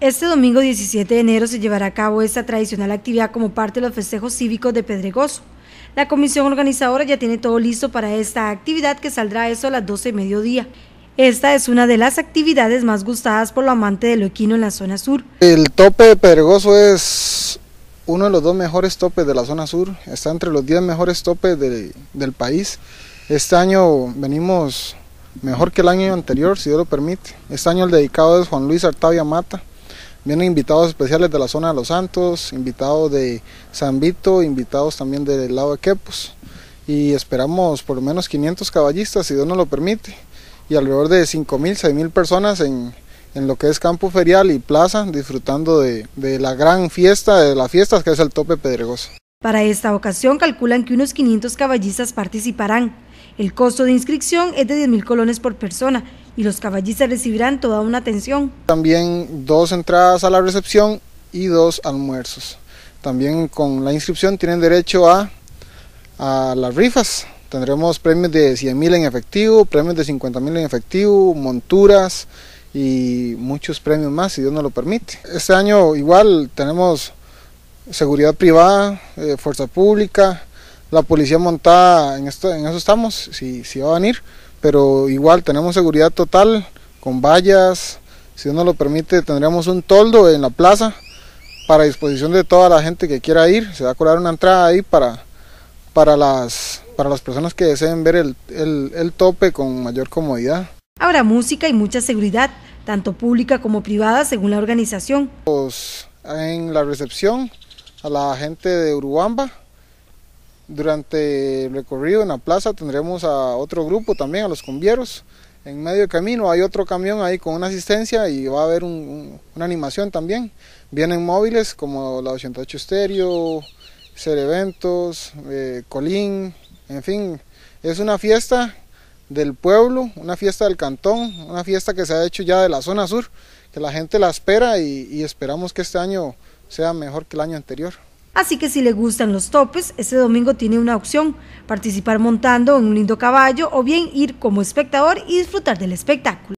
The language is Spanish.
Este domingo 17 de enero se llevará a cabo esta tradicional actividad como parte de los festejos cívicos de Pedregoso. La comisión organizadora ya tiene todo listo para esta actividad que saldrá eso a las 12 de mediodía. Esta es una de las actividades más gustadas por los amante del equino en la zona sur. El tope de Pedregoso es uno de los dos mejores topes de la zona sur, está entre los 10 mejores topes del país. Este año venimos mejor que el año anterior, si Dios lo permite. Este año el dedicado es Juan Luis Artavia Mata. Vienen invitados especiales de la zona de Los Santos, invitados de San Vito, invitados también del lado de Quepos. Y esperamos por lo menos 500 caballistas, si Dios nos lo permite, y alrededor de 5.000, 6.000 personas en, lo que es campo ferial y plaza, disfrutando de, de la gran fiesta, de las fiestas que es el Tope Pedregoso. Para esta ocasión calculan que unos 500 caballistas participarán. El costo de inscripción es de 10.000 colones por persona y los caballistas recibirán toda una atención. También dos entradas a la recepción y dos almuerzos. También con la inscripción tienen derecho a, las rifas. Tendremos premios de 100.000 en efectivo, premios de 50.000 en efectivo, monturas y muchos premios más si Dios nos lo permite. Este año igual tenemos seguridad privada, eh, fuerza pública, la policía montada, en, esto, en eso estamos, si, si va a venir, pero igual tenemos seguridad total, con vallas, si uno lo permite tendríamos un toldo en la plaza para disposición de toda la gente que quiera ir, se va a colar una entrada ahí para, para, las, para las personas que deseen ver el, el, tope con mayor comodidad. Habrá música y mucha seguridad, tanto pública como privada, según la organización. en la recepción a la gente de Urubamba. Durante el recorrido en la plaza tendremos a otro grupo también, a los convieros... En medio de camino hay otro camión ahí con una asistencia y va a haber un, una animación también. Vienen móviles como la 88 Estéreo, Ser eh, Colín, en fin. Es una fiesta del pueblo, una fiesta del cantón, una fiesta que se ha hecho ya de la zona sur, que la gente la espera y esperamos que este año sea mejor que el año anterior. Así que si le gustan los topes, este domingo tiene una opción, participar montando en un lindo caballo o bien ir como espectador y disfrutar del espectáculo.